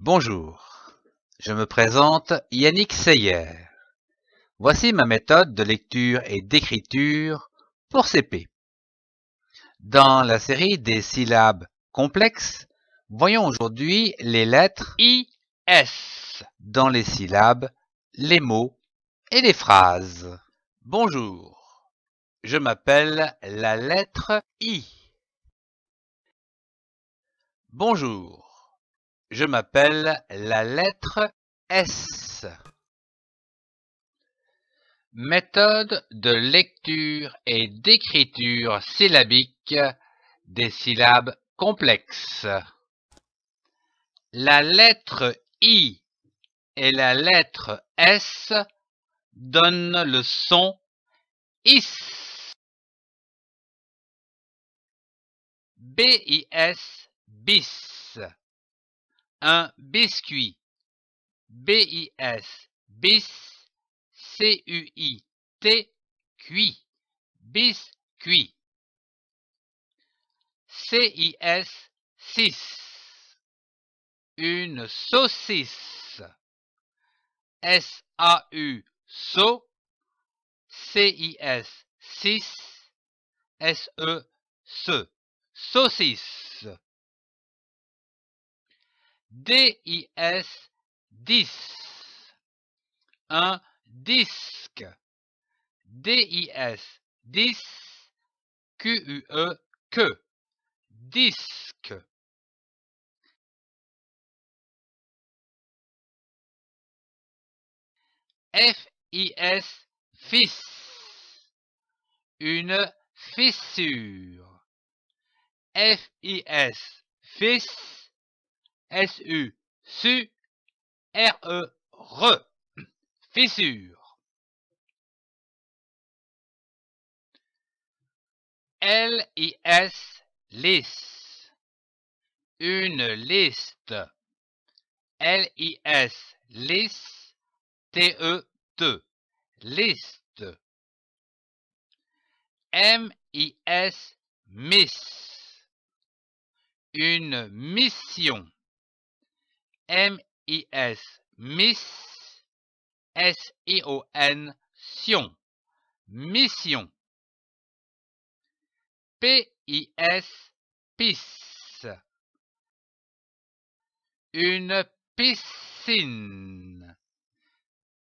Bonjour, je me présente Yannick Seyer. Voici ma méthode de lecture et d'écriture pour CP. Dans la série des syllabes complexes, voyons aujourd'hui les lettres I, S dans les syllabes, les mots et les phrases. Bonjour, je m'appelle la lettre I. Bonjour, je m'appelle la lettre S. Méthode de lecture et d'écriture syllabique des syllabes complexes. La lettre I et la lettre S donnent le son IS. BIS bis un biscuit. B-I-S, bis, C-U-I-T, cuit, biscuit. C-I-S, 6. Une saucisse. S-A-U, so, C-I-S, 6, S-E, ce, saucisse. DIS 10. Un disque. DIS 10. QUE que. Disque. FIS fis. Une fissure. FIS fis S-U, SU, R-E, RE, fissure. L-I-S, lisse. Une liste. L-I-S, lisse, T-E-T, liste. M-I-S, miss. Une mission. M-I-S, Miss, S-I-O-N, Sion, Mission. P-I-S, PIS. Une piscine.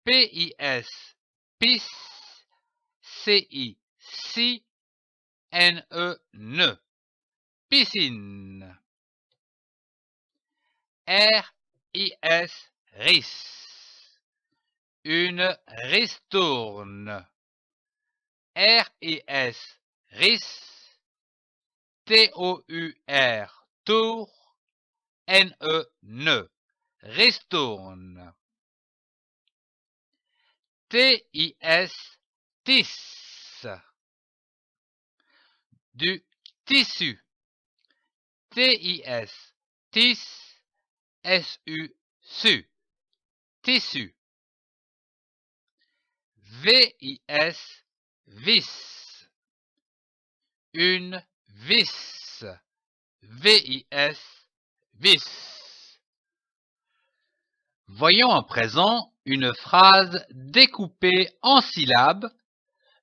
P-I-S, PIS, C-I, i N-E, ne. Piscine. R is ris. Une ristourne r i R-I-S, ris. T-O-U-R, tour. N-E, ne. Ristourne. T-I-S, tis. Du tissu. T-I-S, tis s u tissu. V-I-S, vis. Une vis. V-I-S, vis. Voyons à présent une phrase découpée en syllabes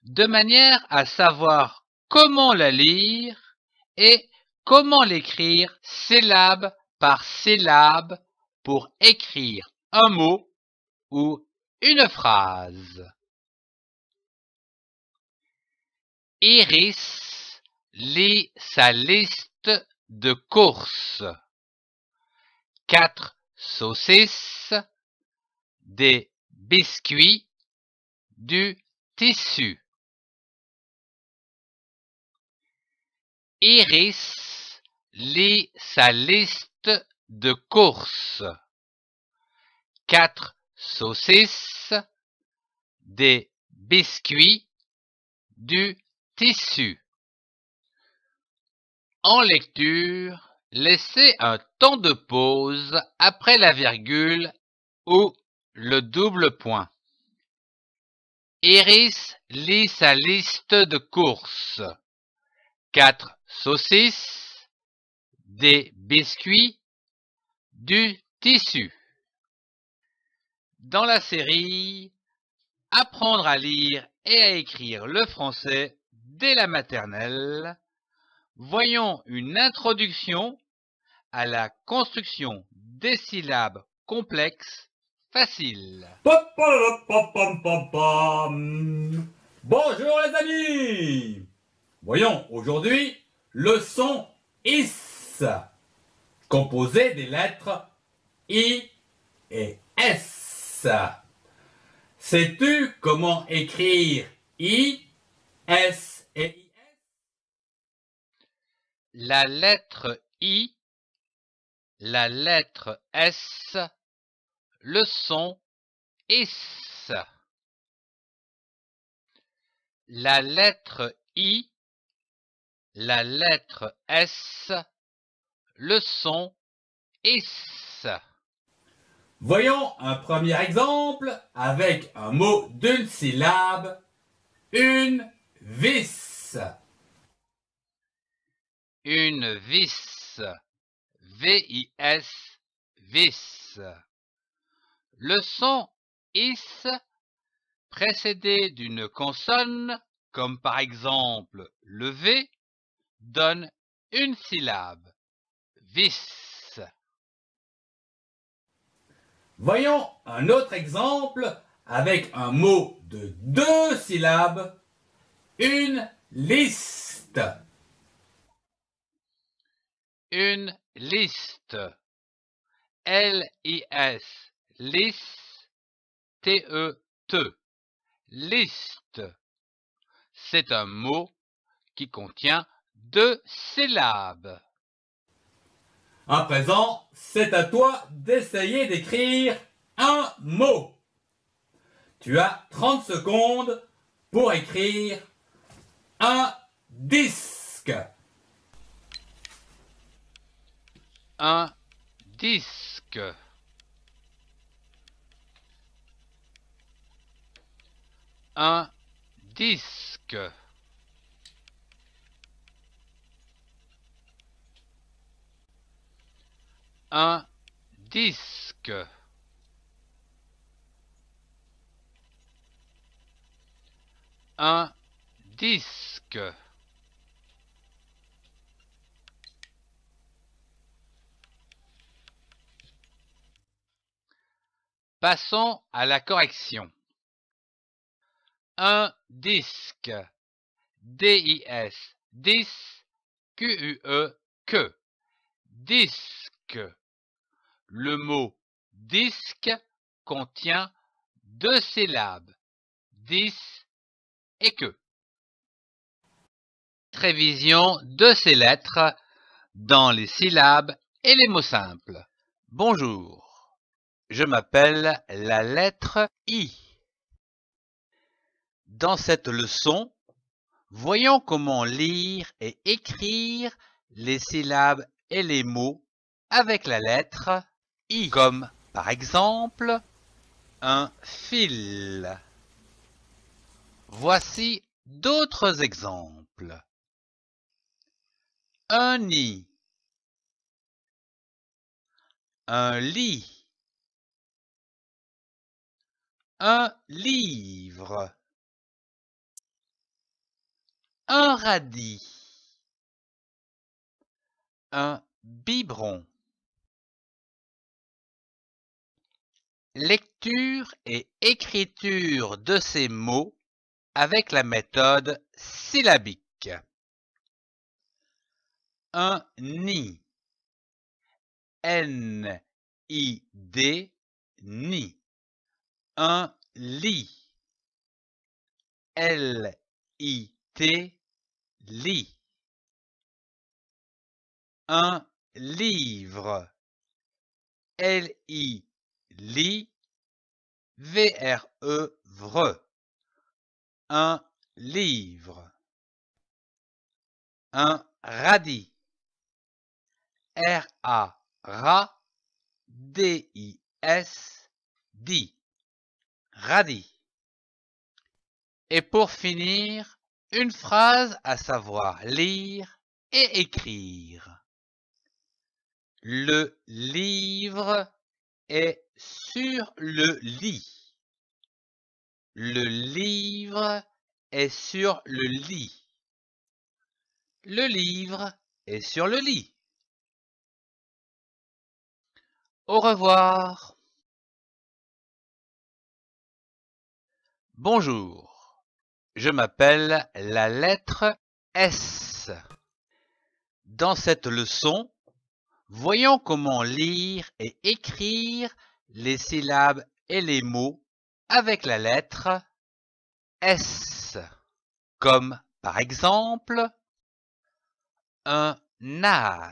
de manière à savoir comment la lire et comment l'écrire syllabe par pour écrire un mot ou une phrase. Iris lit sa liste de courses. Quatre saucisses, des biscuits, du tissu. Iris lit sa liste de course, quatre saucisses, des biscuits, du tissu. En lecture, laissez un temps de pause après la virgule ou le double point. Iris lit sa liste de courses. Quatre saucisses, des biscuits, du tissu. Dans la série Apprendre à lire et à écrire le français dès la maternelle, voyons une introduction à la construction des syllabes complexes faciles. Bonjour les amis Voyons aujourd'hui le son IS composé des lettres I et S. Sais-tu comment écrire I, S et IS La lettre I, la lettre S, le son s. La lettre I, la lettre S, le son « is ». Voyons un premier exemple avec un mot d'une syllabe, une vis. Une vis. V-I-S, vis. Le son is précédé d'une consonne, comme par exemple le V, donne une syllabe. Voyons un autre exemple avec un mot de deux syllabes, une liste. Une liste. L-I-S. Liste. T-E-T. Liste. C'est un mot qui contient deux syllabes. À présent, c'est à toi d'essayer d'écrire un mot. Tu as 30 secondes pour écrire un disque. Un disque. Un disque. un disque. Un disque. Passons à la correction. Un disque. D-I-S. Dis. Q-U-E. Que. Disque. Le mot disque contient deux syllabes, dis et que. Prévision de ces lettres dans les syllabes et les mots simples. Bonjour, je m'appelle la lettre I. Dans cette leçon, voyons comment lire et écrire les syllabes et les mots avec la lettre i, comme par exemple un fil. Voici d'autres exemples. Un nid. Un lit. Un livre. Un radis. Un biberon. Lecture et écriture de ces mots avec la méthode syllabique. Un nid. N-I-D, ni. Un lit. L-I-T, lit. Un livre. l i li, v vre. Un livre. Un RADI, R-A-RA, D-I-S, dit. Radis. Et pour finir, une phrase à savoir lire et écrire. Le livre est sur le lit. Le livre est sur le lit. Le livre est sur le lit. Au revoir. Bonjour. Je m'appelle la lettre S. Dans cette leçon, Voyons comment lire et écrire les syllabes et les mots avec la lettre S, comme par exemple un nas.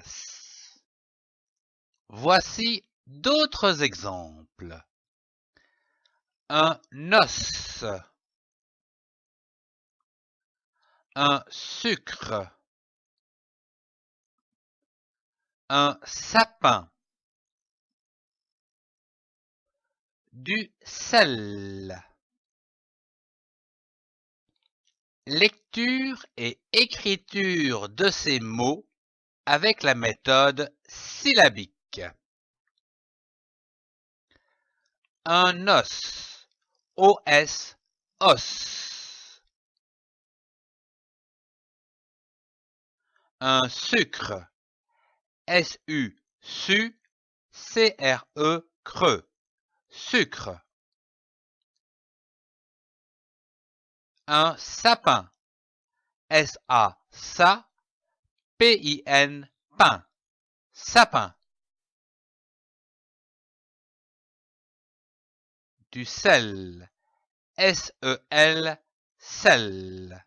Voici d'autres exemples. Un os, un sucre, un sapin, du sel. Lecture et écriture de ces mots avec la méthode syllabique. Un os, os, os. Un sucre, S-U-S-U-C-R-E, creux, sucre. Un sapin, s SA, i n pain, sapin. Du sel, S E L sel.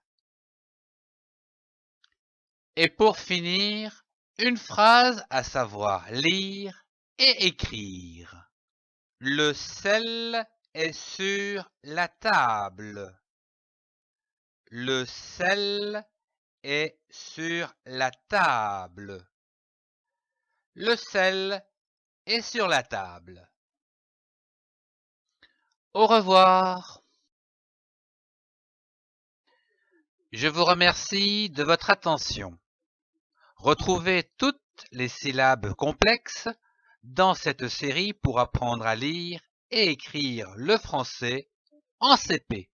Et pour finir, une phrase à savoir lire et écrire. Le sel est sur la table. Le sel est sur la table. Le sel est sur la table. Au revoir. Je vous remercie de votre attention. Retrouvez toutes les syllabes complexes dans cette série pour apprendre à lire et écrire le français en CP.